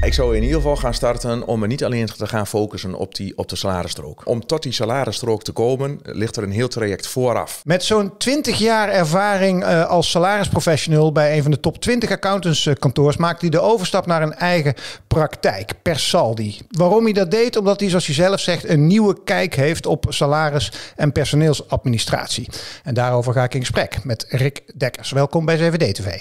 Ik zou in ieder geval gaan starten om me niet alleen te gaan focussen op, die, op de salarisstrook. Om tot die salaristrook te komen, ligt er een heel traject vooraf. Met zo'n 20 jaar ervaring eh, als salarisprofessional bij een van de top 20 accountantskantoors, eh, maakte hij de overstap naar een eigen praktijk, Persaldi. Waarom hij dat deed? Omdat hij, zoals hij zelf zegt, een nieuwe kijk heeft op salaris- en personeelsadministratie. En daarover ga ik in gesprek met Rick Dekkers. Welkom bij CVD TV.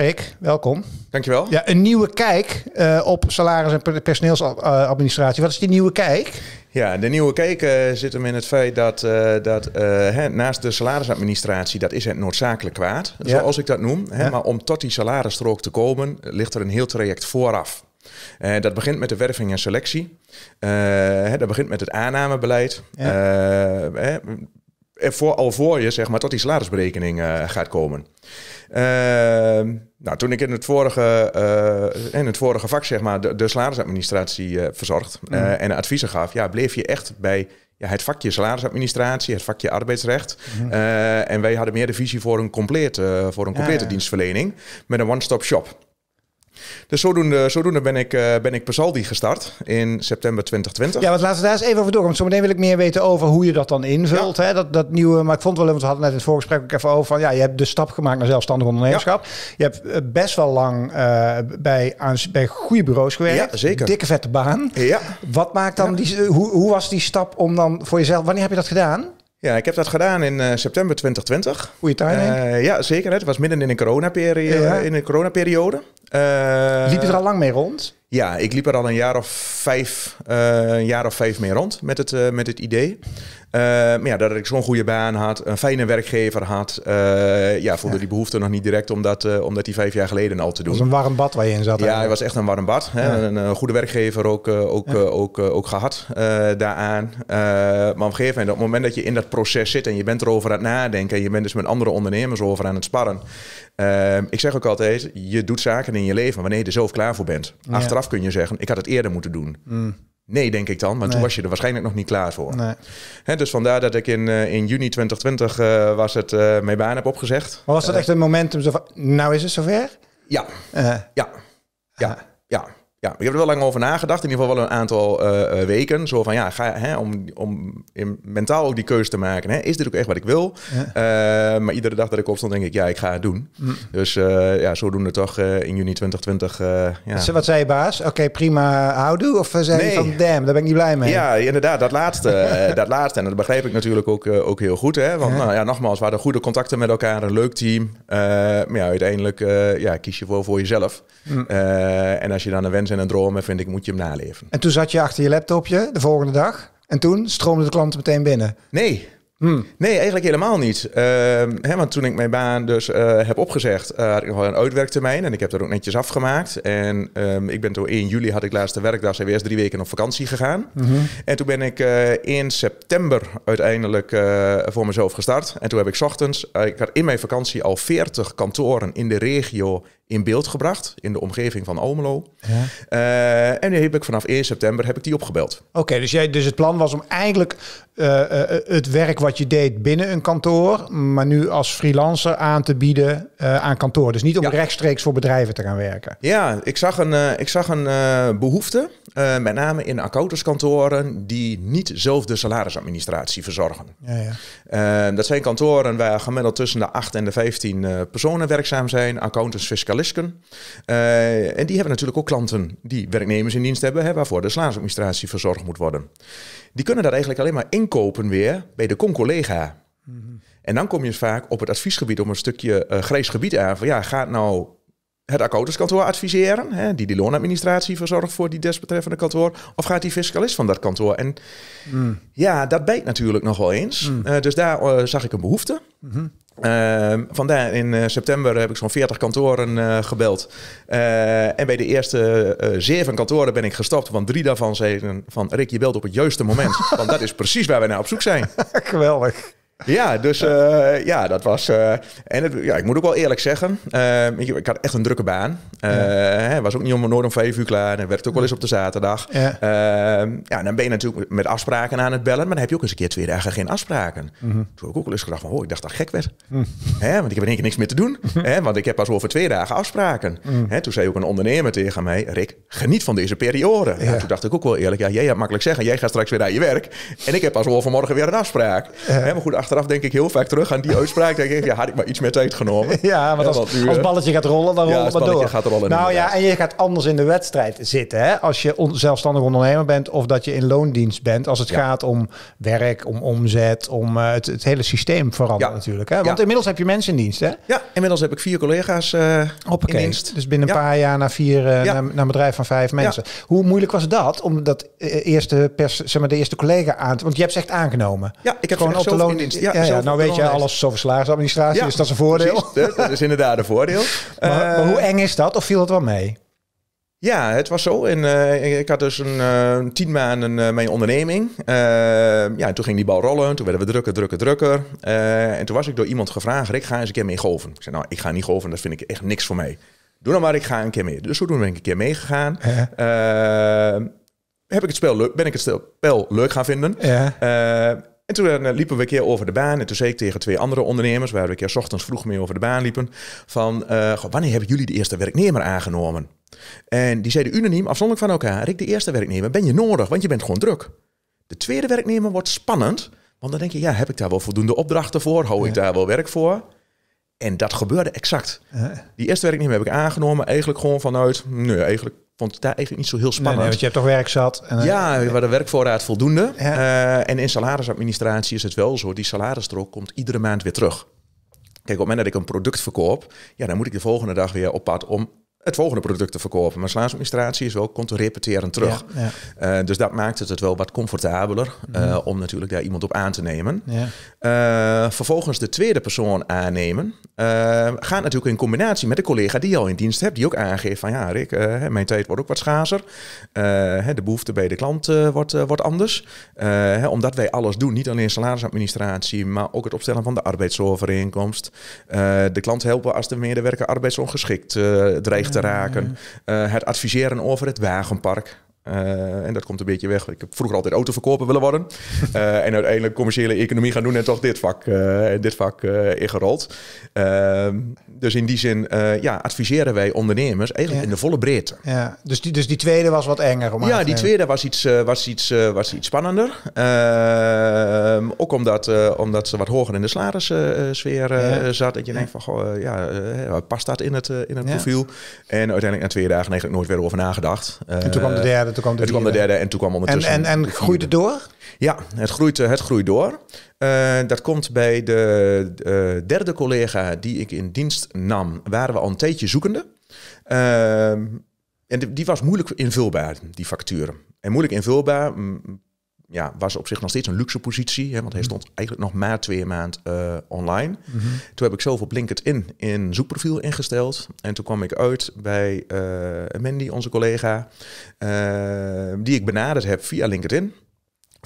Ja, welkom. Dankjewel. Ja, een nieuwe kijk eh, op salaris- en personeelsadministratie. Wat is die nieuwe kijk? Ja, de nieuwe kijk eh, zit hem in het feit dat, eh, dat naast de salarisadministratie, dat is het noodzakelijk kwaad, zoals ik dat noem. Maar om tot die salarisstrook te komen, ligt er een heel traject vooraf. Uh, dat begint met de werving en selectie. dat begint met het aannamebeleid. Eh, voor, al voor je, zeg maar, tot die salarisberekening eh, gaat komen. Ehm, nou, toen ik in het vorige, uh, in het vorige vak, zeg maar, de, salarisadministratie verzorgd mm. en adviezen gaf, ja, bleef je echt bij ja, het vakje salarisadministratie, het vakje arbeidsrecht. Mm-hmm. en wij hadden meer de visie voor een complete, voor een complete dienstverlening met een one-stop shop. Dus zodoende, ben, ik, eh, ben ik gestart in september 2020. Ja, want laten we daar eens even over door. Want zometeen wil ik meer weten over hoe je dat dan invult. Hè? Dat, dat nieuwe, maar ik vond wel, want we hadden net in het voorgesprek ook even over van ja, je hebt de stap gemaakt naar zelfstandig ondernemerschap. Je hebt eh, best wel lang eh, bij, aan, bij goede bureaus gewerkt. Ja, zeker. Dikke vette baan. Ja. Wat maakt dan die, hoe, hoe was die stap om dan voor jezelf, wanneer heb je dat gedaan? Ja, ik heb dat gedaan in uh, september 2020. Goeie timing. Uh, ja, zeker. Het was midden in een coronaperiode. Ja. Eh, in een liep je er al lang mee rond? Ja, ik liep er al een jaar of vijf, een jaar of vijf mee rond met het, met het idee. Eh, maar ja, dat ik zo'n goede baan had, een fijne werkgever had. Eh, ja, voelde die behoefte nog niet direct eh, om dat, die vijf jaar geleden al te doen. Het was een warm bad waar je in zat. Ja, het was echt een warm bad. Hè? Een, goede werkgever ook, ook, ook, ook, gehad daaraan. maar op een gegeven moment, op het moment dat je in dat proces zit en je bent erover aan het nadenken... en je bent dus met andere ondernemers over aan het sparren... ik zeg ook altijd, je doet zaken in je leven wanneer je er zelf klaar voor bent. Achteraf kun je zeggen, ik had het eerder moeten doen. Mm. Nee, denk ik dan. Maar toen was je er waarschijnlijk nog niet klaar voor. Nee. dus vandaar dat ik in, eh, in juni 2020 eh, was het uh, eh, mijn baan heb opgezegd. Maar was dat echt een momentum? Zo van, nou is het zover? Ja. ja. Ja. Ja. Ja, ik heb er wel lang over nagedacht. In ieder geval wel een aantal eh, eh, weken. Zo van ja, ga, hè, om, om in, mentaal ook die keuze te maken. Hè, is dit ook echt wat ik wil? Eh, maar iedere dag dat ik opstond, denk ik, ja, ik ga het doen. Hm. Dus ja, zo doen we toch in juni 2020. ja. wat zei je baas? Oké, okay, prima, houdoe? Of zei je van, damn, daar ben ik niet blij mee? Ja, inderdaad, dat laatste. dat laatste. En dat begrijp ik natuurlijk ook, ook heel goed. Hè? Want ja. Nou, ja, nogmaals, waren hadden goede contacten met elkaar, een leuk team. maar ja, uiteindelijk ja, kies je voor, voor jezelf. Hm. en als je dan een wens en dromen vind ik moet je hem naleven. En toen zat je achter je laptopje de volgende dag en toen stroomde de klanten meteen binnen? Nee, hmm. Nee, eigenlijk helemaal niet. Uh, hè, want toen ik mijn baan dus eh, heb opgezegd, uh, had ik nog een uitwerktermijn. En ik heb dat ook netjes afgemaakt. En ehm, ik ben toen 1 juli had ik laatste werkdag, zijn we eerst drie weken op vakantie gegaan. Mhm. En toen ben ik eh, in september uiteindelijk voor mezelf gestart. En toen heb ik ochtends, ik had in mijn vakantie al 40 kantoren in de regio in beeld gebracht in de omgeving van Omelo. Ja. Eh, en die heb ik vanaf 1 september heb ik die opgebeld. Oké, dus, jij, dus het plan was om eigenlijk eh, eh, het werk wat je deed binnen een kantoor, maar nu als freelancer aan te bieden aan kantoor. Dus niet om rechtstreeks voor bedrijven te gaan werken. Ja, ik zag een, ik zag een behoefte, met name in accountantskantoren, die niet zelf de salarisadministratie verzorgen. Ja, Ehm, dat zijn kantoren waar gemiddeld tussen de 8 en de 15 eh, personen werkzaam zijn, accountants, fiscalisten. Eh, en die hebben natuurlijk ook klanten die werknemers in dienst hebben, waarvoor de salarisadministratie verzorgd moet worden. Die kunnen dat eigenlijk alleen maar inkopen weer bij de concollega mhm. En dan kom je vaak op het adviesgebied om een stukje eh, grijs gebied aan. Van ja, gaat nou het accountantskantoor adviseren, hè, die de loonadministratie verzorgt voor die desbetreffende kantoor, of gaat die fiscalist van dat kantoor? En mm. ja, dat het natuurlijk nog wel eens. Mm. Eh, dus daar eh, zag ik een behoefte. Mm vandaar in september heb ik zo'n 40 kantoren gebeld. en bij de eerste zeven kantoren ben ik gestopt. Want drie daarvan zeiden van... Rick, je belt op het juiste moment. want dat is precies waar wij naar op zoek zijn. Geweldig. Ja, dus eh, ja, dat was. Eh, en ja, ik moet ook wel eerlijk zeggen, eh, ik, had echt een drukke baan. Ja. was ook niet om nooit om vijf uur klaar. En werkte ook wel eens op de zaterdag. Ja. ja, dan ben je natuurlijk met afspraken aan het bellen. Maar dan heb je ook eens een keer twee dagen geen afspraken. Mhm. Toen heb ik ook wel eens gedacht van, oh, ik dacht dat gek werd. Mhm. Hè, want ik heb in één keer niks meer te doen. Mhm. Hè, want ik heb pas over twee dagen afspraken. Hè, toen zei ook een ondernemer tegen mij, Rick, geniet van deze periode. Ja. toen dacht ik ook wel eerlijk, ja, jij hebt makkelijk zeggen, jij gaat straks weer naar je werk. En ik heb pas overmorgen weer een afspraak. Hè, maar goed, achteraf denk ik heel vaak terug aan die uitspraak. denk ik, ja, had ik maar iets meer tijd genomen. Ja, want als, het als eh, balletje gaat rollen, dan ja, rollen we door. nou ja, en je gaat anders in de wedstrijd zitten. Hè? Als je zelfstandig ondernemer bent of dat je in loondienst bent. Als het gaat om werk, om omzet, om eh, het, hele systeem veranderen natuurlijk. Hè? Want inmiddels heb je mensen in dienst. Hè? Ja, inmiddels heb ik vier collega's op eh, in dienst. Dus binnen een paar jaar naar vier, naar, een bedrijf van vijf mensen. Hoe moeilijk was dat om dat eerste pers, zeg maar, de eerste collega aan te... Want je hebt ze echt aangenomen. Ja, ik heb gewoon op de loon ja, ja, nou weet je, alles over salarisadministratie, ja, dus is dat een voordeel? dat is inderdaad een voordeel. maar, maar, eh, hoe eng is dat? Of viel dat wel mee? Ja, het was zo. En, eh, ik had dus een eh, tien maanden mijn onderneming. ja, toen ging die bal rollen. Toen werden we drukker, drukker, drukker. en toen was ik door iemand gevraagd, ik ga eens een keer mee golven. Ik zei, nou, ik ga niet golven. Dat vind ik echt niks voor mij. Doe dan maar, ik ga een keer mee. Dus toen ben ik een keer meegegaan. heb ik het spel leuk, ben ik het spel leuk gaan vinden. Ja. En toen eh, liepen we een keer over de baan. En toen zei ik tegen twee andere ondernemers, waar we een keer s ochtends vroeg mee over de baan liepen, van eh, wanneer hebben jullie de eerste werknemer aangenomen? En die zeiden unaniem, afzonderlijk van elkaar, Rick, de eerste werknemer ben je nodig, want je bent gewoon druk. De tweede werknemer wordt spannend, want dan denk je, ja, heb ik daar wel voldoende opdrachten voor? Hou ik daar wel werk voor? En dat gebeurde exact. Die eerste werknemer heb ik aangenomen, eigenlijk gewoon vanuit, nee, eigenlijk vond ik daar eigenlijk niet zo heel spannend. want je hebt toch werk zat? En, eh, ja, we hadden werkvoorraad voldoende. Eh, en in salarisadministratie is het wel zo, die salarisstrook komt iedere maand weer terug. Kijk, op het moment dat ik een product verkoop, ja, dan moet ik de volgende dag weer op pad om het volgende product te verkopen. Maar salarisadministratie is wel, komt repeterend terug. Eh, dus dat maakt het het wel wat comfortabeler mhm. om natuurlijk daar iemand op aan te nemen. Ja. vervolgens de tweede persoon aannemen. Ehm, gaat natuurlijk in combinatie met de collega die je al in dienst hebt, die ook aangeeft van ja, Rick, eh, mijn tijd wordt ook wat schaarser. Eh, de behoefte bij de klant eh, wordt, wordt anders. omdat wij alles doen, niet alleen salarisadministratie, maar ook het opstellen van de arbeidsovereenkomst. de klant helpen als de medewerker arbeidsongeschikt dreigt te ah. raken. het adviseren over het wagenpark. Eh, en dat komt een beetje weg. Ik heb vroeger altijd autoverkoper willen worden. Eh, en uiteindelijk commerciële economie gaan doen en toch dit vak, uh, dit vak ingerold. Ehm, dus in die zin ja, adviseren wij ondernemers eigenlijk in de volle breedte. Ja. Dus, die, dus die tweede was wat enger? Om ja, die tweede was iets, was iets, was iets spannender. Ehm, ook omdat, omdat ze wat hoger in de salarissfeer ja. zat. Dat je denkt van, goh, ja, past dat in het, in het profiel? En uiteindelijk na twee dagen eigenlijk nooit weer over nagedacht. en toen kwam de derde en toen kwam de, derde en toen kwam ondertussen... En, en, en groeit het door? Ja, het groeit, eh, het groeit door. Eh, dat komt bij de eh, derde collega die ik in dienst nam, waren we al een tijdje zoekende. Ehm, en die was moeilijk invulbaar, die facturen En moeilijk invulbaar, ja, was op zich nog steeds een luxe positie. Hè, want hij mhm. stond eigenlijk nog maar twee maanden eh, online. Mhm. Toen heb ik zelf op LinkedIn in zoekprofiel ingesteld. En toen kwam ik uit bij uh, Mandy, onze collega. Eh, die ik benaderd heb via LinkedIn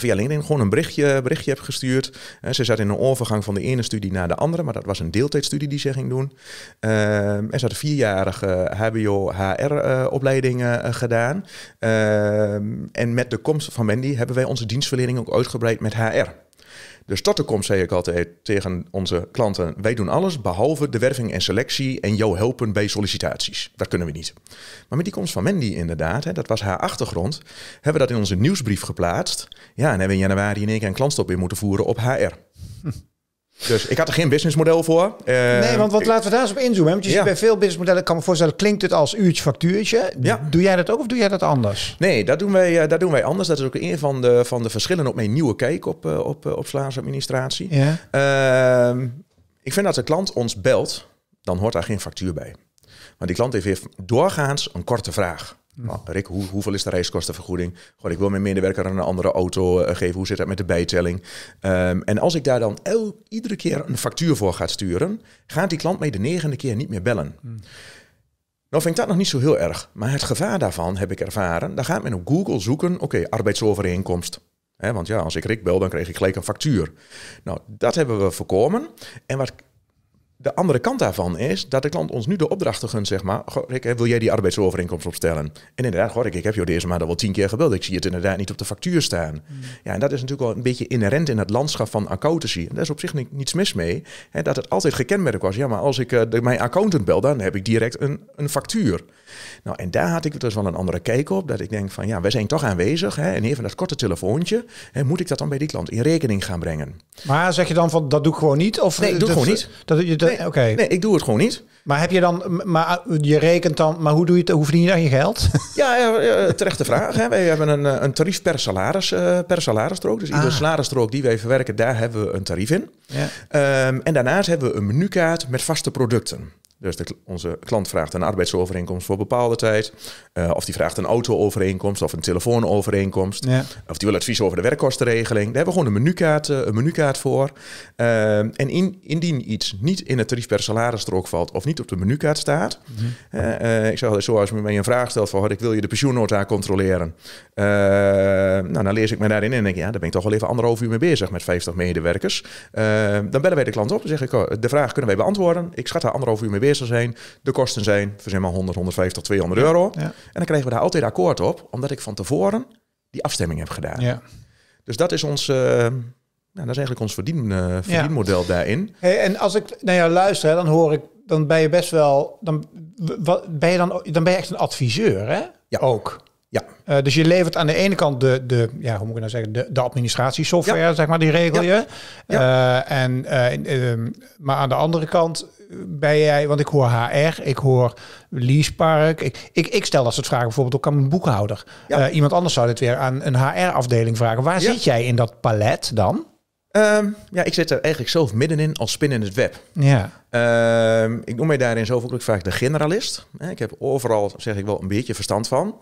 via LinkedIn gewoon een berichtje, berichtje heb gestuurd. Eh, ze zat in een overgang van de ene studie naar de andere, maar dat was een deeltijdstudie die ze ging doen. Uh, er zat een vierjarige HBO-HR-opleiding eh, eh, gedaan. Ehm, en met de komst van Wendy hebben wij onze dienstverlening ook uitgebreid met HR. Dus tot de komst zei ik altijd tegen onze klanten: wij doen alles behalve de werving en selectie en jou helpen bij sollicitaties. Dat kunnen we niet. Maar met die komst van Mandy inderdaad, hè, dat was haar achtergrond, hebben we dat in onze nieuwsbrief geplaatst. Ja, en hebben we in januari in één keer een klantstop in moeten voeren op HR. Dus ik had er geen businessmodel voor. Uh, nee, want wat, laten we daar eens op inzoomen. Want je ziet bij veel businessmodellen, ik kan me voorstellen, klinkt het als uurtje factuurtje. Doe jij dat ook of doe jij dat anders? Nee, dat doen wij, eh, dat doen wij anders. Dat is ook een van de, van de verschillen op mijn nieuwe kijk op, eh, op, op ehm, ik vind dat de klant ons belt, dan hoort daar geen factuur bij. Want die klant heeft doorgaans een korte vraag. Nou, Rick, hoeveel is de reiskostenvergoeding? Goh, ik wil mijn medewerker aan een andere auto eh, geven. Hoe zit dat met de bijtelling? Ehm, en als ik daar dan iedere keer een factuur voor ga sturen, gaat die klant mij de negende keer niet meer bellen. Hmm. Nou vind ik dat nog niet zo heel erg. Maar het gevaar daarvan heb ik ervaren. Dan gaat men op Google zoeken, oké, arbeidsovereenkomst. want ja, als ik Rick bel, dan kreeg ik gelijk een factuur. Nou, dat hebben we voorkomen. En wat de andere kant daarvan is dat de klant ons nu de opdrachten gunt, zeg maar. wil jij die arbeidsovereenkomst opstellen? En inderdaad, goh, ik heb jou deze maand al tien keer gebeld. Ik zie het inderdaad niet op de factuur staan. Hmm. Ja, en dat is natuurlijk wel een beetje inherent in het landschap van accountancy. En daar is op zich niets mis mee. Hè, dat het altijd gekenmerkt was. Ja, maar als ik eh, mijn accountant bel, dan heb ik direct een, een factuur. Nou, en daar had ik dus wel een andere kijk op. Dat ik denk van, ja, wij zijn toch aanwezig. Hè, en even dat korte telefoontje. Hè, moet ik dat dan bij die klant in rekening gaan brengen? Maar zeg je dan van, dat doe ik gewoon niet? Of nee, eh, doe ik gewoon niet. Dat, dat, nee, eh, oké. Nee, ik doe het gewoon niet. Maar heb je dan, maar ah, je rekent dan, maar hoe, doe je het, hoe verdien je dan je geld? Ja, terechte vraag. Hè. Wij hebben een, eh, een tarief per salaris, eh, per salarisstrook. Dus iedere ah. salarisstrook die wij verwerken, daar hebben we een tarief in. Ja. Ehm, en daarnaast hebben we een menukaart met vaste producten. Dus de, onze klant vraagt een arbeidsovereenkomst voor bepaalde tijd. Eh, of die vraagt een autoovereenkomst of een telefoonovereenkomst. Of die wil advies over de werkkostenregeling. Daar hebben we gewoon een menukaart, eh, een menukaart voor. Eh, en indien iets niet in het tarief per salarisstrook valt of niet op de menukaart staat. Mhm. ik zeg altijd zo, als je mij een vraag stelt van ik wil je de pensioennota controleren. nou, dan lees ik me daarin en denk ja, daar ben ik toch wel even anderhalf uur mee bezig met 50 medewerkers. dan bellen wij de klant op en zeg ik, de vraag kunnen wij beantwoorden. Ik schat daar anderhalf uur mee bezig zijn. De kosten zijn, verzin maar 100, 150, 200 euro. En dan kregen we daar altijd akkoord op, omdat ik van tevoren die afstemming heb gedaan. Ja. Dus dat is ons... Uh, nou, dat is eigenlijk ons verdien, uh, verdienmodel ja. daarin. Hey, en als ik naar jou luister, dan hoor ik, dan ben je best wel, dan, wat, ben je dan, dan ben je echt een adviseur, hè? Ja. Ook. Ja. Eh, dus je levert aan de ene kant de, de ja, hoe moet ik nou zeggen, de, de administratiesoftware, zeg maar, die regel je. Ja. Eh, en, eh, ehm, maar aan de andere kant ben jij, want ik hoor HR, ik hoor leasepark. Ik, ik, ik stel dat soort vragen bijvoorbeeld ook aan mijn boekhouder. iemand anders zou dit weer aan een HR-afdeling vragen. Waar zit jij in dat palet dan? Ehm, ja, ik zit er eigenlijk zelf middenin als spin in het web. Ja. Ehm, ik noem mij daarin zoveel ook vaak de generalist. Ik heb overal, zeg ik wel, een beetje verstand van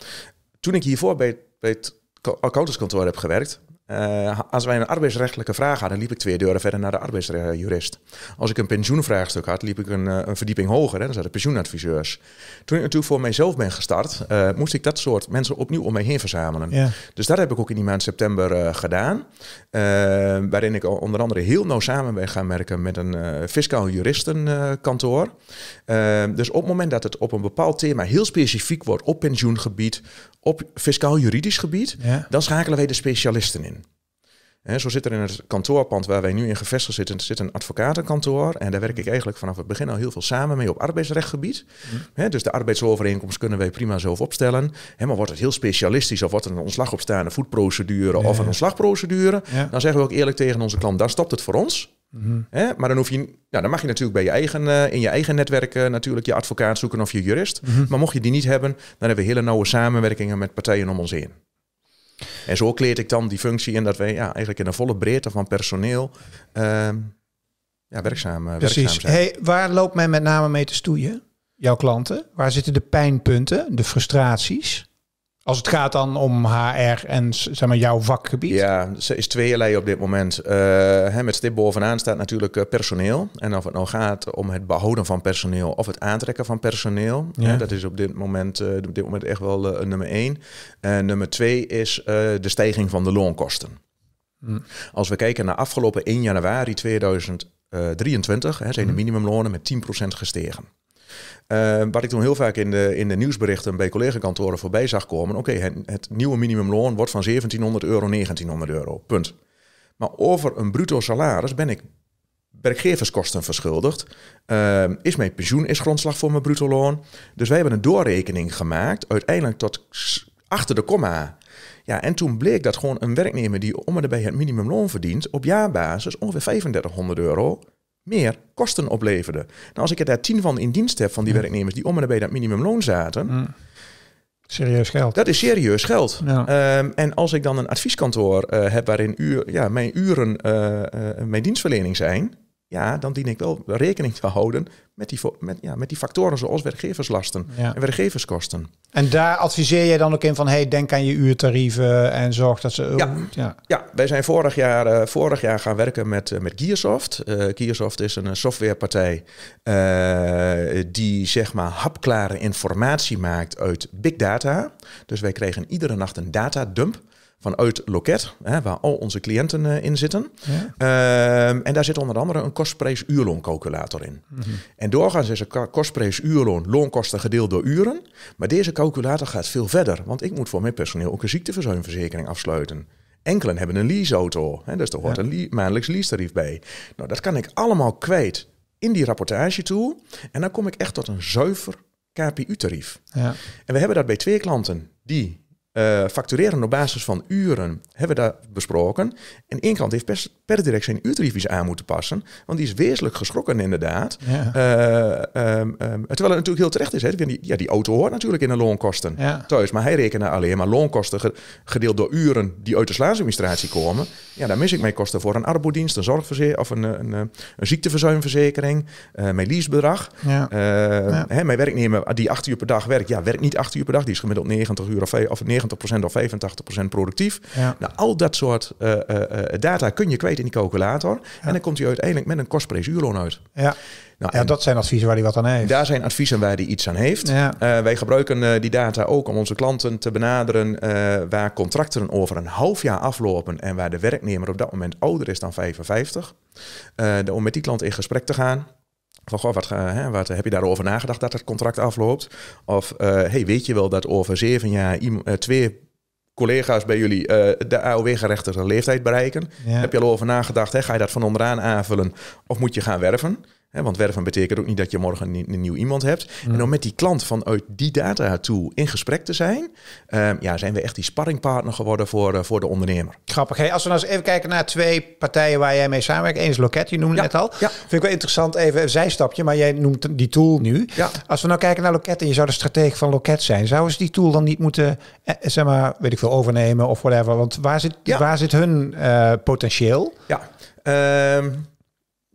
toen ik hiervoor bij, bij het accountantskantoor heb gewerkt, eh, als wij een arbeidsrechtelijke vraag hadden, liep ik twee deuren verder naar de arbeidsjurist. Als ik een pensioenvraagstuk had, liep ik een, eh, verdieping hoger. Hè, dan zaten pensioenadviseurs. Toen ik natuurlijk voor mijzelf ben gestart, eh, moest ik dat soort mensen opnieuw om mij heen verzamelen. Dus dat heb ik ook in die maand september gedaan. waarin ik onder andere heel nauw samen ben gaan werken met een fiscaal juristenkantoor. dus op het moment dat het op een bepaald thema heel specifiek wordt op pensioengebied, op fiscaal juridisch gebied, dan schakelen wij de specialisten in zo zit er in het kantoorpand waar wij nu in gevestigd zitten, zit een advocatenkantoor. En daar werk ik eigenlijk vanaf het begin al heel veel samen mee op arbeidsrechtgebied. Mhm. dus de arbeidsovereenkomst kunnen wij prima zelf opstellen. maar wordt het heel specialistisch of wordt er een opstaanen, voetprocedure of een ontslagprocedure, dan zeggen we ook eerlijk tegen onze klant, daar stopt het voor ons. Mhm. maar dan, hoef je, nou, dan mag je natuurlijk bij je eigen, eh, in je eigen netwerk eh, natuurlijk je advocaat zoeken of je jurist. Mhm. Maar mocht je die niet hebben, dan hebben we hele nauwe samenwerkingen met partijen om ons heen. En zo kleed ik dan die functie in dat wij ja, eigenlijk in een volle breedte van personeel um, ja, werkzaam, eh, Precies. werkzaam zijn. Hey, waar loopt men met name mee te stoeien? Jouw klanten? Waar zitten de pijnpunten, de frustraties? Als het gaat dan om HR en zeg maar, jouw vakgebied? Ja, ze is tweeërlei op dit moment. Eh, hè, met stip bovenaan staat natuurlijk eh, personeel. En of het nou gaat om het behouden van personeel of het aantrekken van personeel. Ja. dat is op dit, moment, eh, op dit moment echt wel nummer één. En nummer twee is de stijging van de loonkosten. Hm. Als we kijken naar afgelopen 1 januari 2023, hè, zijn de mm. minimumlonen met 10% gestegen. Ehm, wat ik toen heel vaak in de, in de nieuwsberichten bij collegakantoren voorbij zag komen. Oké, het, nieuwe minimumloon wordt van 1700 euro 1900 euro. Punt. Maar over een bruto salaris ben ik werkgeverskosten verschuldigd. Ehm, is mijn pensioen is grondslag voor mijn bruto loon. Dus wij hebben een doorrekening gemaakt, uiteindelijk tot achter de komma. Ja, en toen bleek dat gewoon een werknemer die om en bij het minimumloon verdient, op jaarbasis ongeveer 3500 euro meer kosten opleverde. Nou, als ik er daar tien van in dienst heb van die werknemers die om en bij dat minimumloon zaten. Serieus geld. Dat is serieus geld. Ehm, en als ik dan een advieskantoor eh, heb waarin uur, ja, mijn uren eh, eh, mijn dienstverlening zijn ja, dan dien ik wel rekening te houden met die, met, ja, met die factoren zoals werkgeverslasten en werkgeverskosten. En daar adviseer je dan ook in van, hey, denk aan je uurtarieven en zorg dat ze... Ja, ja. ja wij zijn vorig jaar, eh, vorig jaar gaan werken met, eh, met Gearsoft. Uh, Gearsoft is een softwarepartij die zeg maar hapklare informatie maakt uit big data. Dus wij kregen iedere nacht een datadump vanuit Loket, hè, waar al onze cliënten eh, in zitten. Ehm, en daar zit onder andere een kostprijs uurlooncalculator in. Mhm. En doorgaans is een kostprijs uurloon loonkosten gedeeld door uren. Maar deze calculator gaat veel verder, want ik moet voor mijn personeel ook een ziekteverzuimverzekering afsluiten. Enkelen hebben een leaseauto, hè, dus er hoort een le maandelijks leasetarief bij. Nou, dat kan ik allemaal kwijt in die rapportage toe. En dan kom ik echt tot een zuiver KPU-tarief. Ja. En we hebben dat bij twee klanten die eh, factureren op basis van uren hebben we daar besproken. En één klant heeft per, direct zijn uurtariefjes aan moeten passen. Want die is wezenlijk geschrokken inderdaad. Ja. Uh, terwijl het natuurlijk heel terecht is. Hè? Die, ja, die auto hoort natuurlijk in de loonkosten thuis. Maar hij rekende nou alleen maar loonkosten gedeeld door uren die uit de slaasadministratie komen. Ja, daar mis ik mijn kosten voor een arbeidsdienst, een zorgverzekering of een, een, een, ziekteverzuimverzekering. Eh, mijn leasebedrag. Hè, mijn werknemer die acht uur per dag werkt. Ja, werkt niet acht uur per dag. Die is gemiddeld 90 uur of 90 of 85% productief. Nou, al dat soort eh, eh, eh, data kun je kwijt in die calculator. En dan komt hij uiteindelijk met een kost uurloon uit. Ja. Nou, dat zijn adviezen waar hij wat aan heeft. Daar zijn adviezen waar hij iets aan heeft. wij gebruiken die data ook om onze klanten te benaderen waar contracten over een half jaar aflopen en waar de werknemer op dat moment ouder is dan 55. om met die klant in gesprek te gaan. Van, goh, wat, hè, heb je daarover nagedacht dat het contract afloopt? Of, eh, hey, weet je wel dat over zeven jaar eh, twee collega's bij jullie eh, de AOW-gerechtigde leeftijd bereiken? Heb je al over nagedacht, hè, ga je dat van onderaan aanvullen of moet je gaan werven? want werven betekent ook niet dat je morgen een, nieuw iemand hebt. Mm. En om met die klant vanuit die data toe in gesprek te zijn, ehm, ja, zijn we echt die sparringpartner geworden voor, eh, voor de ondernemer. Grappig. Hey, als we nou eens even kijken naar twee partijen waar jij mee samenwerkt. eens is Loket, je noemde ja. net al. Ja. Vind ik wel interessant, even een zijstapje, maar jij noemt die tool nu. Ja. Als we nou kijken naar Loket en je zou de strateeg van Loket zijn, zouden ze die tool dan niet moeten, eh, eh, zeg maar, weet ik veel, overnemen of whatever? Want waar zit, waar zit hun potentieel? Ja. Ehm,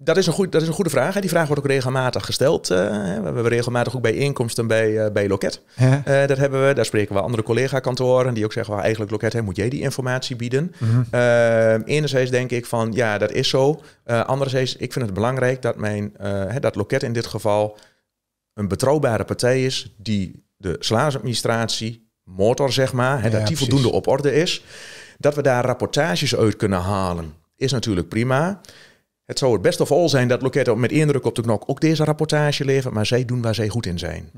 dat is, een goed, dat is een goede vraag. Hè. Die vraag wordt ook regelmatig gesteld. Eh, we hebben regelmatig ook bijeenkomsten bij, uh, bij Loket. Eh, dat hebben we. Daar spreken we andere collega-kantoren die ook zeggen... Well, eigenlijk Loket, hè, moet jij die informatie bieden? Mhm. enerzijds denk ik van, ja, dat is zo. anderzijds, ik vind het belangrijk dat, mijn, dat Loket in dit geval... een betrouwbare partij is die de salarisadministratie... motor, zeg maar, hè, dat die voldoende op orde is. Dat we daar rapportages uit kunnen halen, is natuurlijk prima... Het zou het best of all zijn dat Loket met indruk op de knok ook deze rapportage levert, maar zij doen waar zij goed in zijn.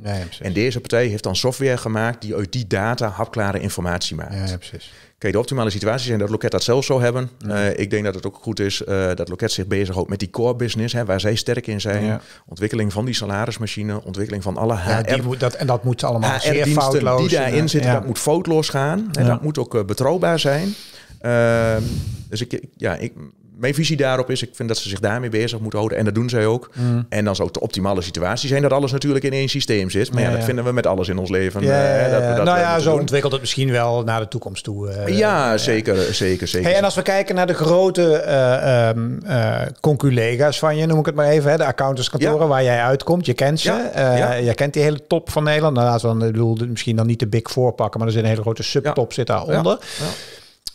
en deze partij heeft dan software gemaakt die uit die data hapklare informatie maakt. Ja, ja Kijk, de optimale situatie zijn dat Loket dat zelf zou hebben. Eh, ik denk dat het ook goed is eh, dat Loket zich bezighoudt met die core business, hè, waar zij sterk in zijn. Ontwikkeling van die salarismachine, ontwikkeling van alle HR. Die moet dat, en dat moet allemaal zeer foutloos. Die daarin eh, zitten, dat moet foutloos gaan. En dat moet ook betrouwbaar zijn. Ehm, dus ik, ja, ik, mijn visie daarop is, ik vind dat ze zich daarmee bezig moeten houden. En dat doen zij ook. Mm. En dan zou de optimale situatie zijn dat alles natuurlijk in één systeem zit. Maar ja, dat vinden we met alles in ons leven. Eh, dat dat nou eh, ja, zo ontwikkelt het misschien wel naar de toekomst toe. Eh, ja, zeker, zeker, zeker. Hey, en als we kijken naar de grote uh, uh, conculega's van je, noem ik het maar even. Hè, de accountantskantoren waar jij uitkomt. Je kent ze. Uh, jij kent die hele top van Nederland. Nou, laten we dan, ik bedoel, misschien dan niet de big four pakken, maar er zit een hele grote subtop zit daaronder. ja.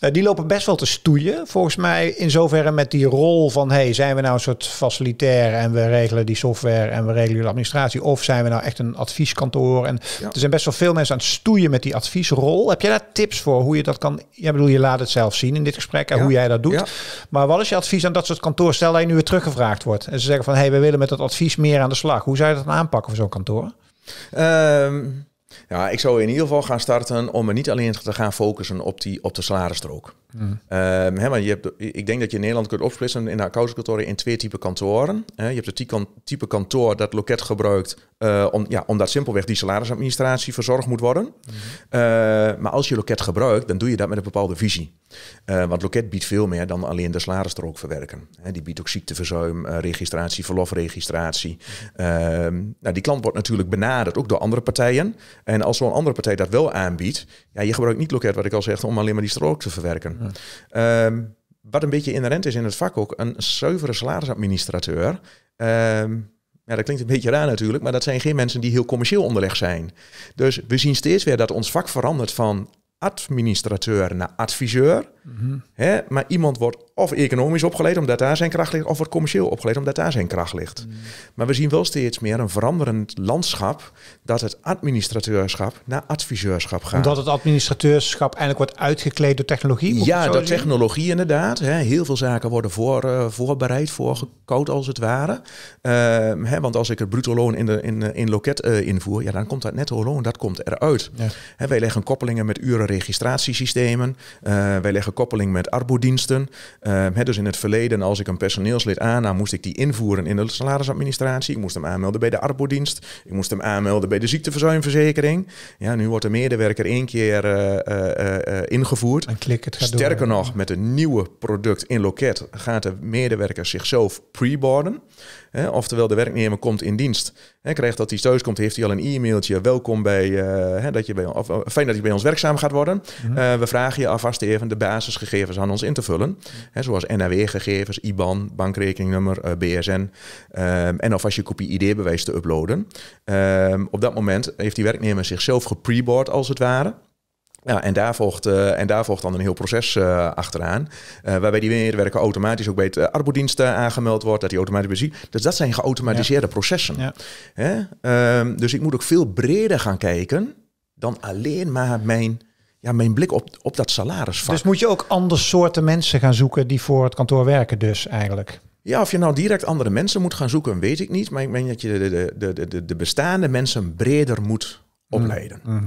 Eh, die lopen best wel te stoeien, volgens mij in zoverre met die rol van... hey, zijn we nou een soort facilitair en we regelen die software en we regelen de administratie... of zijn we nou echt een advieskantoor? En Er zijn best wel veel mensen aan het stoeien met die adviesrol. Heb jij daar tips voor hoe je dat kan... Ja, bedoel, je laat het zelf zien in dit gesprek en hoe jij dat doet. Maar wat is je advies aan dat soort kantoor? Stel dat je nu weer teruggevraagd wordt en ze zeggen van... hey, we willen met dat advies meer aan de slag. Hoe zou je dat aanpakken voor zo'n kantoor? Ehm ja, ik zou in ieder geval gaan starten om me niet alleen te gaan focussen op, die, op de salarisstrook. Mm. maar je hebt, ik denk dat je in Nederland kunt opsplitsen in de accountantskantoren in twee typen kantoren. je hebt het type, kantoor dat loket gebruikt eh, om, ja, omdat simpelweg die salarisadministratie verzorgd moet worden. Mhm. Eh, maar als je loket gebruikt, dan doe je dat met een bepaalde visie. Eh, want loket biedt veel meer dan alleen de salarisstrook verwerken. die biedt ook ziekteverzuim, registratie, verlofregistratie. Ehm, nou, die klant wordt natuurlijk benaderd, ook door andere partijen. En als zo'n andere partij dat wel aanbiedt, ja, je gebruikt niet loket, wat ik al zeg, om alleen maar die strook te verwerken. Mhm. Ehm, wat een beetje inherent is in het vak ook, een zuivere salarisadministrateur. Ehm, ja, dat klinkt een beetje raar natuurlijk, maar dat zijn geen mensen die heel commercieel onderlegd zijn. Dus we zien steeds weer dat ons vak verandert van administrateur naar adviseur. Hè? Maar iemand wordt of economisch opgeleid omdat daar zijn kracht ligt, of wordt commercieel opgeleid omdat daar zijn kracht ligt. Maar we zien wel steeds meer een veranderend landschap dat het administrateurschap naar adviseurschap gaat. Omdat het administrateurschap eigenlijk wordt uitgekleed door technologie? Ja, door technologie inderdaad. Hè? Heel veel zaken worden voor, uh, voorbereid, voorgekoud als het ware. Ehm, hè? Want als ik het bruto loon in, de, in, eh, in loket eh, invoer, ja, dan komt dat netto loon, dat komt eruit. Hè, wij leggen koppelingen met urenregistratiesystemen. wij leggen koppeling met arbodiensten. Uh, ehm, he, dus in het verleden, als ik een personeelslid aannam, moest ik die invoeren in de salarisadministratie. Ik moest hem aanmelden bij de arbodienst. Ik moest hem aanmelden bij de ziekteverzuimverzekering. Ja, nu wordt de medewerker één keer eh, eh, eh, ingevoerd. Sterker nog, met een nieuwe product in loket gaat de medewerker zichzelf preboarden. Hè? oftewel, de werknemer komt in dienst. Hè? krijgt dat hij thuis komt, heeft hij al een e-mailtje. Welkom bij, eh, dat je bij eh, fijn dat je bij ons werkzaam gaat worden. Mhm. Eh, we vragen je alvast even de basisgegevens aan ons in te vullen. zoals NAW-gegevens, IBAN, bankrekeningnummer, BSN. Ehm, en en als je kopie ID-bewijs te uploaden. Ehm, op dat moment heeft die werknemer zichzelf gepreboard als het ware. Ja, nou, en daar volgt, eh, en daar volgt dan een heel proces eh, achteraan. Eh, waarbij die medewerker automatisch ook bij de arbeidsdiensten aangemeld wordt, dat die automatisch bezien. Dus dat zijn geautomatiseerde processen. Hè? Ehm, dus ik moet ook veel breder gaan kijken dan alleen maar mijn, ja, mijn blik op, op dat salarisvak. Dus moet je ook andere soorten mensen gaan zoeken die voor het kantoor werken, dus eigenlijk? Ja, of je nou direct andere mensen moet gaan zoeken, weet ik niet. Maar ik meen dat je de, de, de, de bestaande mensen breder moet mm. opleiden. Mm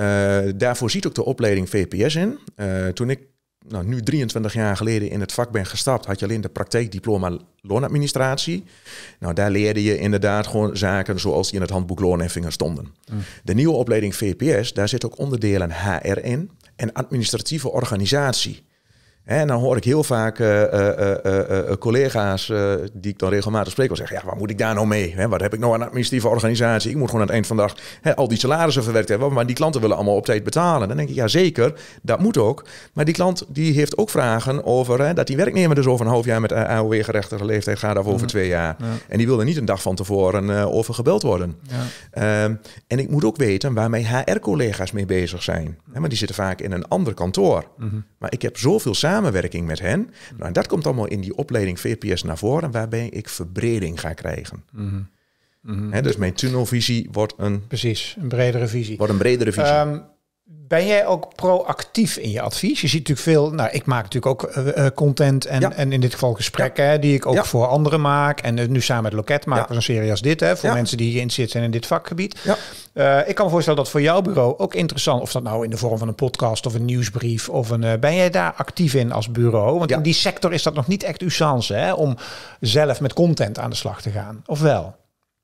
eh, daarvoor ziet ook de opleiding VPS in. Eh, toen ik nou, nu 23 jaar geleden in het vak ben gestapt, had je alleen de praktijkdiploma loonadministratie. Nou, daar leerde je inderdaad gewoon zaken zoals die in het handboek loonheffingen stonden. Mm. De nieuwe opleiding VPS, daar zit ook onderdelen HR in en administratieve organisatie. En dan hoor ik heel vaak eh, eh, eh, collega's die ik dan regelmatig spreek wel zeggen: ja, wat moet ik daar nou mee? He, wat heb ik nou aan administratieve organisatie? Ik moet gewoon aan het eind van de dag al die salarissen verwerkt hebben, maar die klanten willen allemaal op tijd betalen. Dan denk ik: ja, zeker, dat moet ook. Maar die klant die heeft ook vragen over dat die werknemer dus over een half jaar met AOW-gerechtige leeftijd gaat of over twee jaar. En die wil er niet een dag van tevoren over gebeld worden. Ehm, en ik moet ook weten waarmee HR-collega's mee bezig zijn. maar die zitten vaak in een ander kantoor. Mhm. Maar ik heb zoveel samenwerking met hen. Mhm. Nou, en dat komt allemaal in die opleiding VPS naar voren, waarbij ik verbreding ga krijgen. Mhm. dus mijn tunnelvisie wordt een. Precies, een bredere visie. Wordt een bredere visie. Ehm, ben jij ook proactief in je advies? Je ziet natuurlijk veel, nou, ik maak natuurlijk ook eh, eh, content en, en in dit geval gesprekken die ik ook voor anderen maak. En eh, nu samen met Loket maken we een serie als dit, hè, voor mensen die geïnteresseerd zijn in dit vakgebied. ik kan me voorstellen dat voor jouw bureau ook interessant, of dat nou in de vorm van een podcast of een nieuwsbrief of een, ben jij daar actief in als bureau? Want in die sector is dat nog niet echt uw chance hè, om zelf met content aan de slag te gaan, of wel?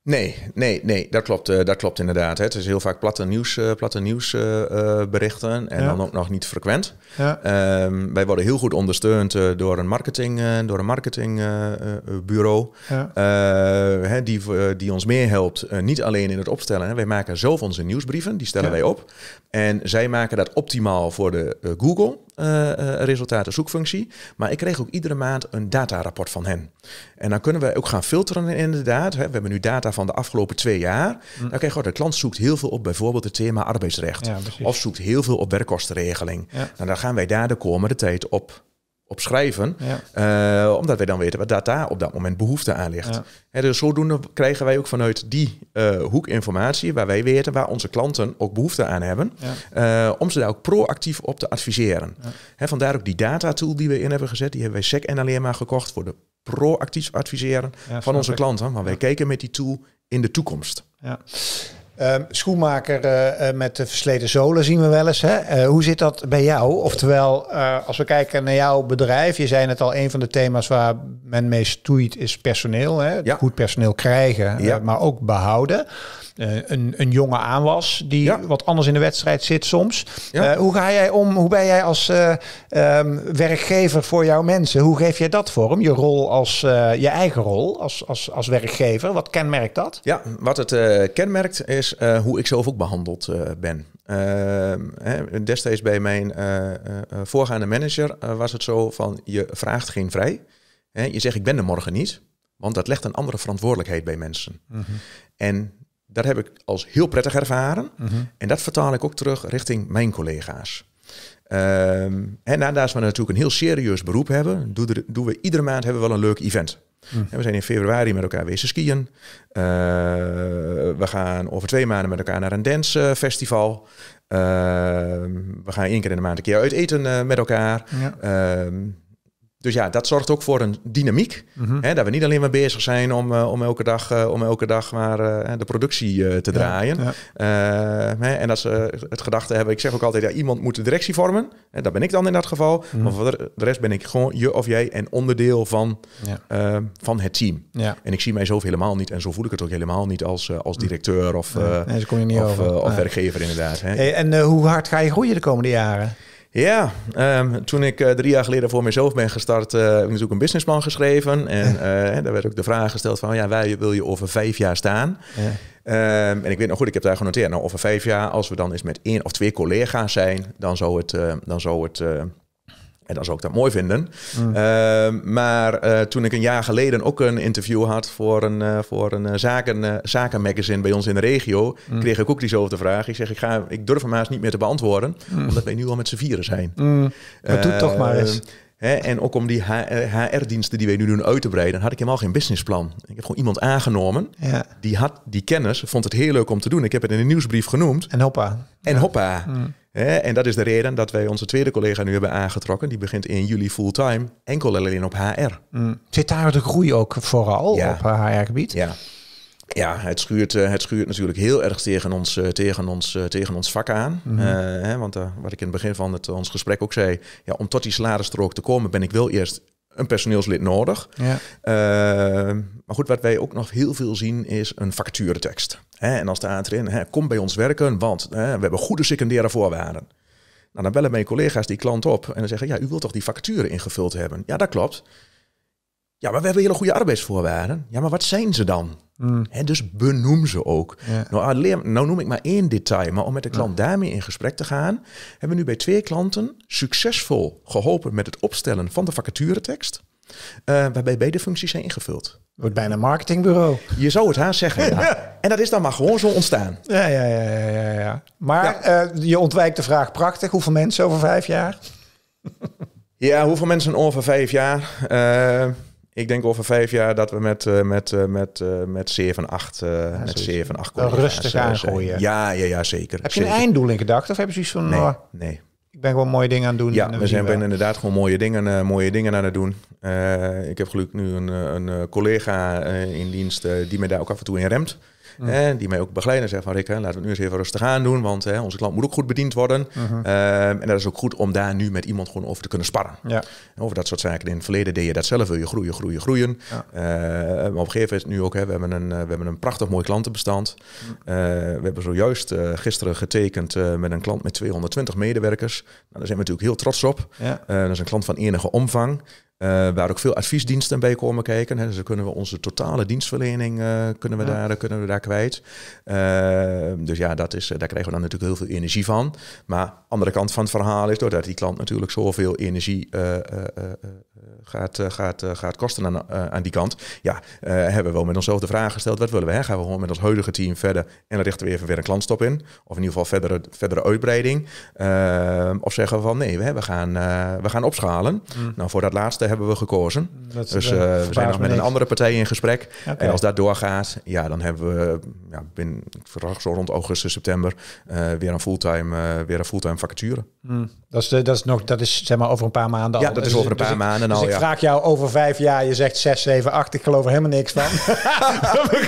Nee, nee, nee, dat klopt, eh, dat klopt inderdaad. Hè. Het is heel vaak platte, nieuws, eh, platte nieuwsberichten eh, en dan ook nog niet frequent. Ja. Ehm, wij worden heel goed ondersteund door een, marketing, door een marketingbureau ja. die, die ons meer helpt, niet alleen in het opstellen. Wij maken zelf onze nieuwsbrieven, die stellen wij op. En zij maken dat optimaal voor de Google zoekresultaten, eh, eh, zoekfunctie. Maar ik kreeg ook iedere maand een datarapport van hen. En dan kunnen we ook gaan filteren inderdaad. Hè. We hebben nu data van de afgelopen twee jaar. Hm. Dan krijg je, oh, de klant zoekt heel veel op bijvoorbeeld het thema arbeidsrecht. of zoekt heel veel op werkkostenregeling. En nou, dan gaan wij daar de komende tijd op op schrijven. Eh, omdat wij dan weten wat data op dat moment behoefte aan ligt. Ja. dus zodoende krijgen wij ook vanuit die eh, hoek informatie waar wij weten waar onze klanten ook behoefte aan hebben. Eh, om ze daar ook proactief op te adviseren. Hè, vandaar ook die data tool die we in hebben gezet. Die hebben wij SEC en alleen maar gekocht voor de proactief adviseren van onze klanten. Want wij keken met die tool in de toekomst. Ja. Ehm, schoenmaker eh, eh, met de versleten zolen zien we wel eens. Hè? Eh, hoe zit dat bij jou? Oftewel, als we kijken naar jouw bedrijf, je zei het al, een van de thema's waar men mee stoeit is personeel. Hè? Goed personeel krijgen, maar ook behouden. Een, een, jonge aanwas die wat anders in de wedstrijd zit soms. hoe ga jij om? Hoe ben jij als ehm, werkgever voor jouw mensen? Hoe geef jij dat vorm? Je rol als je eigen rol als, als, als werkgever. Wat kenmerkt dat? Ja, wat het kenmerkt is eh, hoe ik zelf ook behandeld eh, ben. Ehm, hè, destijds bij mijn eh, voorgaande manager was het zo van je vraagt geen vrij. Hè, je zegt ik ben er morgen niet, want dat legt een andere verantwoordelijkheid bij mensen. Mhm. En dat heb ik als heel prettig ervaren. Mhm. En dat vertaal ik ook terug richting mijn collega's. Um, ehm, en daarnaast we natuurlijk een heel serieus beroep hebben, doen, doen we iedere maand hebben we wel een leuk event. Hm. we zijn in februari met elkaar wezen skiën. Eh, we gaan over twee maanden met elkaar naar een dancefestival. Ehm, we gaan één keer in de maand een keer uit eten eh, met elkaar. Ehm, dus ja, dat zorgt ook voor een dynamiek. Mhm. hè, dat we niet alleen maar bezig zijn om, eh, om, elke, dag, eh, om elke dag maar eh, de productie te draaien. Hè, en dat ze het gedachte hebben, ik zeg ook altijd, ja, iemand moet de directie vormen. En dat ben ik dan in dat geval. Mhm. Maar voor de rest ben ik gewoon je of jij en onderdeel van, van het team. En ik zie mijzelf helemaal niet en zo voel ik het ook helemaal niet als, als mhm. directeur of, of, werkgever inderdaad. Hè. en hoe hard ga je groeien de komende jaren? Ja, ehm, toen ik eh, drie jaar geleden voor mezelf ben gestart, eh, heb ik natuurlijk een businessplan geschreven. En eh, daar werd ook de vraag gesteld van, ja, waar wil je over vijf jaar staan? Ja. Ehm, en ik weet nog goed, ik heb daar genoteerd, nou, over vijf jaar, als we dan eens met één of twee collega's zijn, dan zou het, dan zou het en dat zou ik dat mooi vinden. Ehm, maar eh, toen ik een jaar geleden ook een interview had voor een, uh, voor een eh, zaken, zakenmagazine bij ons in de regio, mm. kreeg ik ook diezelfde vraag. Ik zeg, ik, ga, ik durf hem haast niet meer te beantwoorden, mm. omdat wij nu al met z'n vieren zijn. Maar mm. nou, doe toch maar eens. Hè, en ook om die HR-diensten die wij nu doen uit te breiden, had ik helemaal geen businessplan. Ik heb gewoon iemand aangenomen, die had die kennis, vond het heel leuk om te doen. Ik heb het in de nieuwsbrief genoemd. En hoppa. En hoppa. En dat is de reden dat wij onze tweede collega nu hebben aangetrokken. Die begint in juli fulltime, enkel alleen op HR. Mm. Zit daar de groei ook vooral op HR-gebied? Eh, ja. Ja, het schuurt, eh, het schuurt natuurlijk heel erg tegen ons, eh, tegen ons, tegen ons vak aan. Mhm. hè, want wat ik in het begin van het, ons gesprek ook zei, ja, om tot die salarisstrook te komen ben ik wel eerst een personeelslid nodig. Ja. Ehm, maar goed, wat wij ook nog heel veel zien is een vacaturetekst. Hè, en dan staat erin, hè, kom bij ons werken, want hè, we hebben goede secundaire voorwaarden. Nou, dan bellen mijn collega's die klant op en dan zeggen, ja, u wilt toch die vacature ingevuld hebben? Ja, dat klopt. Ja, maar we hebben hele goede arbeidsvoorwaarden. Ja, maar wat zijn ze dan? Hmm. dus benoem ze ook. Nou, alleen, ah, nou noem ik maar één detail, maar om met de klant daarmee in gesprek te gaan, hebben we nu bij twee klanten succesvol geholpen met het opstellen van de vacaturetekst, uh, waarbij beide functies zijn ingevuld. Wordt bijna een marketingbureau. Je zou het haast zeggen. En dat is dan maar gewoon zo ontstaan. Ja, ja, ja, ja. ja, Maar eh, je ontwijkt de vraag prachtig. Hoeveel mensen over vijf jaar? ja, hoeveel mensen over vijf jaar? Uh, ik denk over vijf jaar dat we met, eh, met, eh, met, eh, met 7, 8, met 8 komen. Rustig aangooien. Ja, ja, ja, zeker. Heb je een einddoel gedacht of heb je zoiets van... Oh, nee, Ik ben gewoon mooie dingen aan het doen. Ja, we zijn inderdaad gewoon mooie dingen, mooie dingen aan het doen. ik heb gelukkig nu een, een collega in dienst die me daar ook af en toe in remt. Hè, die mij ook begeleiden zeggen van Rick, hè, laten we het nu eens even rustig aan doen. Want hè, onze klant moet ook goed bediend worden. Mhm. Ehm, en dat is ook goed om daar nu met iemand gewoon over te kunnen sparren. Ja. Over dat soort zaken. In het verleden deed je dat zelf. Wil je groeien, groeien, groeien. Eh, maar op een gegeven moment is nu ook, hè, we, hebben een, eh, we hebben een prachtig mooi klantenbestand. Mhm. Eh, we hebben zojuist gisteren getekend met een klant met 220 medewerkers. Nou, daar zijn we natuurlijk heel trots op. dat is een klant van enige omvang. Eh, waar ook veel adviesdiensten bij komen kijken. Hè. Dus kunnen we onze totale dienstverlening eh, kunnen we daar, eh, kunnen we daar kwijt. dus ja, dat is, daar krijgen we dan natuurlijk heel veel energie van. Maar andere kant van het verhaal is doordat die klant natuurlijk zoveel energie gaat, gaat, gaat kosten aan, aan die kant. Ja, hebben we wel met onszelf de vraag gesteld, wat willen we? Hè? Gaan we gewoon met ons huidige team verder en richten we even weer een klantstop in? Of in ieder geval verdere, verdere uitbreiding? Ehm, of zeggen we van nee, we, hebben gaan, we gaan opschalen. Mm. Nou, voor dat laatste Haven hebben we gekozen. dus eh, eh, we zijn nog met een andere partij in gesprek. En als dat doorgaat, ja, dan hebben we ja, binnen, ik verwacht zo rond augustus, september, eh, weer een fulltime, weer een fulltime vacature. Hmm. Dat, is, dat is nog, dat is zeg maar over een paar maanden. Ja, dat is dus over een dus paar dus maanden. al, ik vraag jou over vijf jaar, je zegt zes, zeven, acht, ik geloof er helemaal niks van. we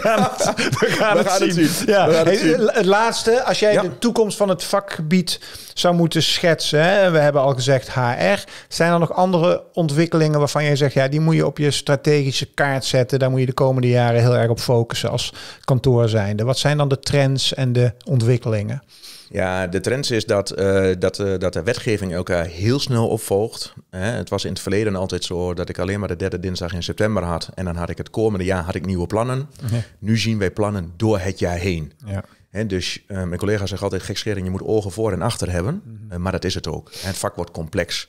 gaan het, zien. het Ja. het, het laatste, als jij de toekomst van het vakgebied zou moeten schetsen, hè? we hebben al gezegd HR, zijn er nog andere ontwikkelingen? waarvan jij zegt, ja, die moet je op je strategische kaart zetten. Daar moet je de komende jaren heel erg op focussen als kantoor zijnde. Wat zijn dan de trends en de ontwikkelingen? Ja, de trend is dat, eh, dat, eh, dat de wetgeving elkaar heel snel opvolgt. Hè. Het was in het verleden altijd zo dat ik alleen maar de derde dinsdag in september had. En dan had ik het komende jaar had ik nieuwe plannen. Nu zien wij plannen door het jaar heen. Ja dus eh, mijn collega zegt altijd gekschering, je moet ogen voor en achter hebben. Mhm. Eh, maar dat is het ook. En het vak wordt complex.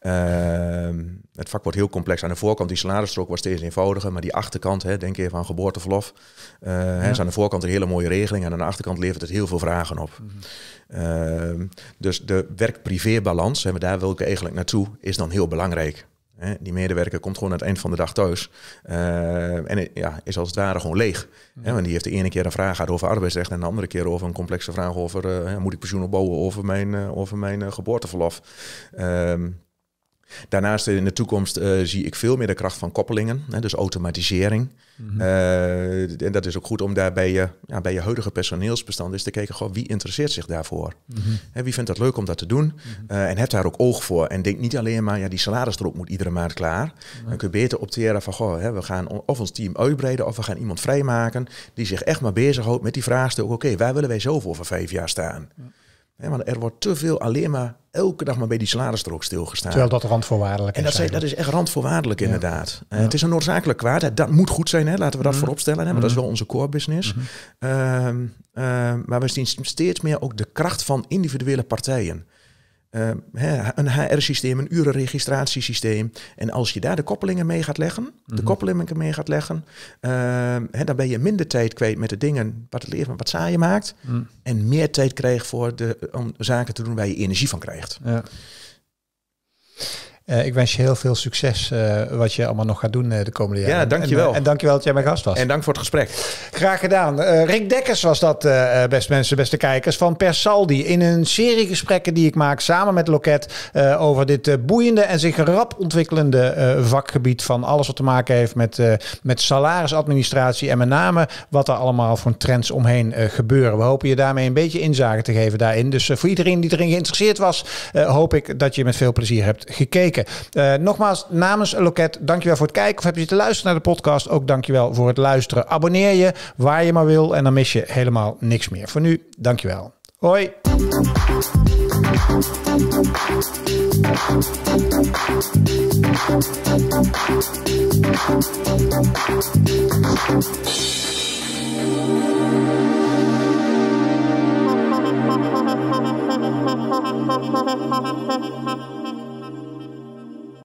Ehm, het vak wordt heel complex. Aan de voorkant, die salarisstrook wordt steeds eenvoudiger. Maar die achterkant, hè, denk even aan geboorteverlof. Eh, ja. is dus aan de voorkant een hele mooie regeling. En aan de achterkant levert het heel veel vragen op. Mhm. Ehm, dus de werk-privé-balans, daar wil ik eigenlijk naartoe, is dan heel belangrijk die medewerker komt gewoon aan het eind van de dag thuis eh, en ja, is als het ware gewoon leeg. Hè, want die heeft de ene keer een vraag gehad over arbeidsrecht en de andere keer over een complexe vraag over eh, moet ik pensioen opbouwen over mijn, eh, over mijn geboorteverlof. Ehm, Daarnaast eh, in de toekomst eh, zie ik veel meer de kracht van koppelingen, hè, dus automatisering. Mhm. Eh, en dat is ook goed om daar bij je, ja, bij je huidige personeelsbestand eens te kijken, goh, wie interesseert zich daarvoor? Mhm. hè, wie vindt dat leuk om dat te doen? Mhm. en heb daar ook oog voor. En denk niet alleen maar, ja, die salarisdrop moet iedere maand klaar. Dan kun je beter opteren van, goh, hè, we gaan of ons team uitbreiden of we gaan iemand vrijmaken die zich echt maar bezighoudt met die vraagstuk, oké, okay, waar willen wij zoveel voor vijf jaar staan? want er wordt te veel alleen maar elke dag maar bij die salarisstrook stilgestaan. Terwijl dat randvoorwaardelijk is. En dat, dat is echt randvoorwaardelijk inderdaad. Eh, het is een noodzakelijk kwaad. Dat, moet goed zijn, hè? laten we dat mhm. vooropstellen. Hè? dat is mhm. wel onze core business. Mhm. Ehm, ehm, maar we zien steeds meer ook de kracht van individuele partijen. Ehm, een HR-systeem, een urenregistratiesysteem. En als je daar de koppelingen mee gaat leggen, de mhm. koppelingen mee gaat leggen, ehm, hè, dan ben je minder tijd kwijt met de dingen wat het leven wat saai maakt. Mhm. En meer tijd krijgt voor de, om zaken te doen waar je energie van krijgt. Ja. Eh, ik wens je heel veel succes eh, wat je allemaal nog gaat doen eh, de komende jaren. Ja, dankjewel. En, en dankjewel dat jij mijn gast was. En dank voor het gesprek. Graag gedaan. Rick Dekkers was dat, beste mensen, beste kijkers, van Persaldi. In een serie gesprekken die ik maak samen met Loket over dit boeiende en zich rap ontwikkelende vakgebied van alles wat te maken heeft met, met salarisadministratie en met name wat er allemaal voor trends omheen gebeuren. We hopen je daarmee een beetje inzage te geven daarin. Dus voor iedereen die erin geïnteresseerd was, hoop ik dat je met veel plezier hebt gekeken. Eh, nogmaals, namens Loket, dankjewel voor het kijken. Of heb je te luisteren naar de podcast, ook dankjewel voor het luisteren. Abonneer je waar je maar wil en dan mis je helemaal niks meer. Voor nu, dankjewel. Hoi.